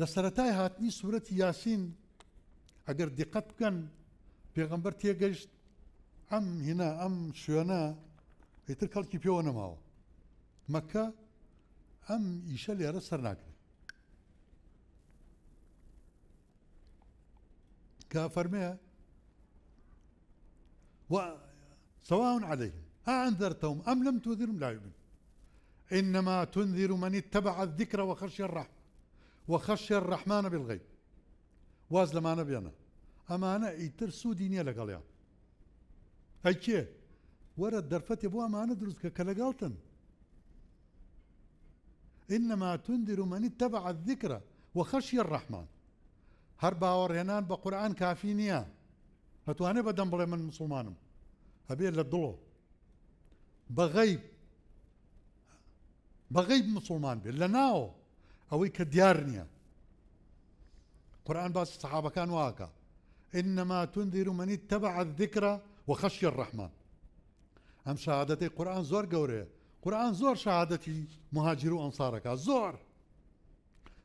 لسرتاي لە سەتای هاتنی سوورەتی یاسین ئەگەر دقت بکەن پێغمبەر تێگەشت ئەم هینا ئەم شوێنە پێتر کەڵکی ماو مكة ام ئەم ئیشە لێرە سەر ناکرێت کە و سواء عليهم أأنذرتهم أم لم تنذرهم لا يؤمن إنما تنذر من اتبع الذكر وخشي الرحمة وخشي الرحمن بالغيب واز لمانە بێنە ئەمانە دينيه سوودی اي لەگەڵیان ئەیکێ وەرە دەرفەتی بۆ ئەمانە دروستکە کە لەگەڵتن إنما تنذر من اتبع الذكر وخشي الرحمن هربا ورينان بقران كافينيا کافی انا بدن بلا من مسلمان ابي لە بغيب بغيب مسلمان بلا ناو ئەوەی کە دیار نییە قورآن باس سەحابەکان واکە إنما تنذر من اتبع الذكرى وخشي الرحمن أم شهادەتی قورآن زور گەورەیە قرآن زور شهادەتی مهاجر أما و ئەنسارەکە زۆر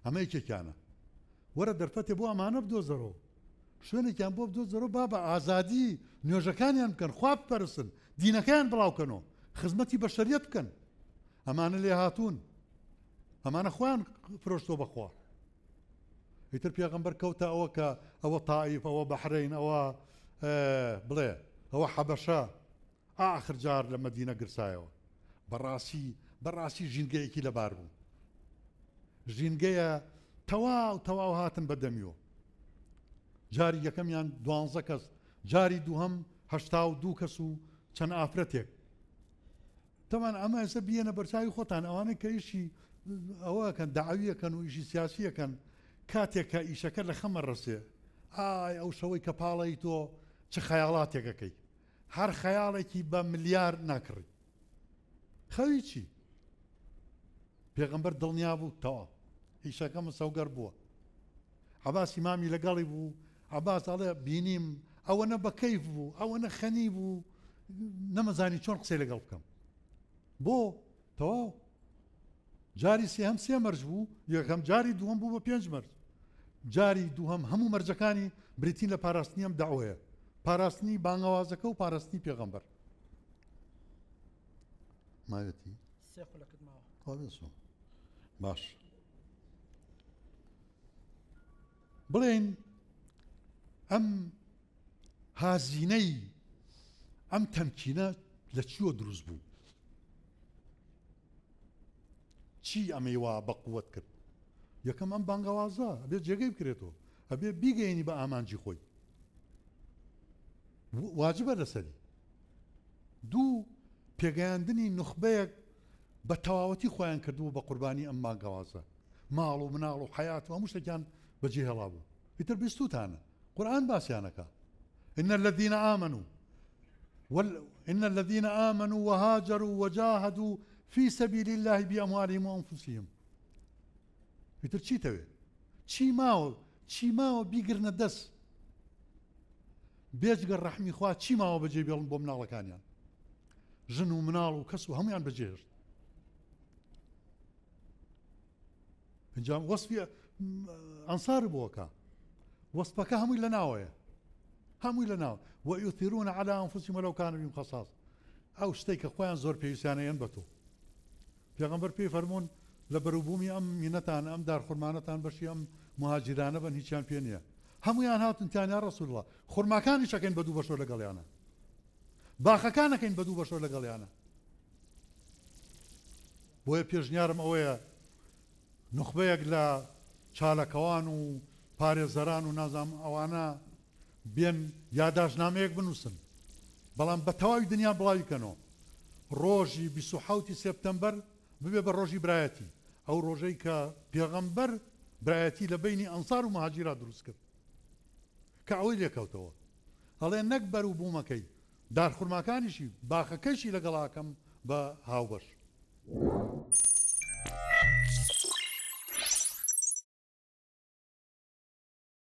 ئەمە یکێکیانە وەرە دەرفەتێ بۆ ئەمانە كان شوێنێکیان بدو زرو بابا بە ئازادی كان يمكن خواب برسن دينا پەرسن دینەکەیان بڵاوکەنەوە خزمەتی بەشریت بکەن ئەمانە لێ هاتون ئەمانە خۆیان فرۆشتۆ بەخوا هیتر پێغمبەر کەوتە ئەوە کە ئەوە تاعیف ئەوە بەحرین ئەوە بڵێ ئەوە حەبەشە ئاخر جار لە مدینە گرسایەوە بەڕاستی بەڕاستی ژینگەیەکی لەبار بوو ژینگەیە تەواو تەواو هاتن بەدەمیەوە جاری یەکەمیان دوانزە کەس جاری دووهم هەشتا و دوو کەس و چەند ئافرەتێک تەمان ئەمە ئێستا بیەنە بەرچوی خۆتان ئەوانە کەیشی ئەوەکەن داعویەکەن و ئیشی سیاسیەکەن کاتێککە ئیشەکە لە خەمە ڕسێ ئای ئەو شەوەی کە پاڵی تۆ چ خەیاڵاتێکەکەی هەر خەیاڵێکی بە ملیار ناکڕی خەوی چی پێغمبەر دڵنیا بوو تەوا هیشەکەم سەوگەر بووە عباسی مامی لەگەڵی بوو عباسڵێ بینیم ئەوە نە بەکەیف بوو ئەوە نە خەنی بوو نەمەزانی چۆن قسەی لەگەڵ بکەم بۆ تەواو جاری سێ هەم سێ مەرج بوو یەکەم جاری دووەم بوو بە پێنج مەرج جاری دووهم هەموو مەرجەکانی بریتین لە پاراستنی ئەم داوەیە پاراستنی بانگەوازەکە و پاراستنی پێغەمبەر مایەتی باش بڵێن ئەم هازینەی ئەم تەمکینە لە چیوە دروست بوو چی ئەمەوا بە قوت کرد یەکەم ئەم بانگەوازە بێت جێگەی بکرێتەوە هەبێ بیگەینی بە ئامانجی خۆی واجبە لەسەری دوو پێگەیاندنی نخبەیەک بە تەواوەتی خۆیان کردووە بە قوربانی ئەم ماگەوازە ماڵ و مناڵ و حیات و هەموو شتێکیان بەجێ هەڵا بوو پیتر بیستوتانە قورآن باسییانەکە إن الذين آمنوا وال... إن الذين آمنوا وهاجروا وجاهدوا في سبيل الله بأموالهم وأنفسهم بتر شي توي شي ماو شي ماو بیگرنە ندس بيجر رحمي خوا شي ماو بجي بێڵن بۆ مناڵەکانیان ژن و مناڵ و کەس و هەمویان وصفي أنصار بوكا ئەنسار بووەکە وەسپەکە هەمووی لە ناوەیە هەمووی لە على أنفسهم ولو كانوا لەو کانەویم أو شتيك شتێک زور خۆیان زۆر پێویستیانە پێغمبەر پێی فەرمونون لە بەروبوومی ئەم مینەتان ئەم دارخورمانەتان بەشی ئەم مهاجرانە بن هیچیان پێ نییە هەمویان هاتنتیانیا ڕسوولڵە خورماکانی شەکەین بە دوو بەشۆ لەگەڵیانە باخەکانەکەین بە دوو بەشۆ لەگەڵیانە بۆیە پێشنیارم ئەوەیە نخبەیەک لە چالەکەوان و پارێزەران و نازام ئەوانە بێن یاداشنامەیەک بنووسن بەڵام بە تەواوی دنیا بڵاویکەنەوە ڕۆژی 26 سپتمبەر ببێ بە ڕۆژی برایەتی ئەو ڕۆژەی کە پێغەمبەر برایەتی لە بینی ئەنسار و مهاجیرا دروست کرد کە ئەوەی لێکەوتەوە هەڵێ نەک بەر و بوومەکەی دارخورماکانیشی باخەکەشی لەگەڵاکەم بە هاوبەش.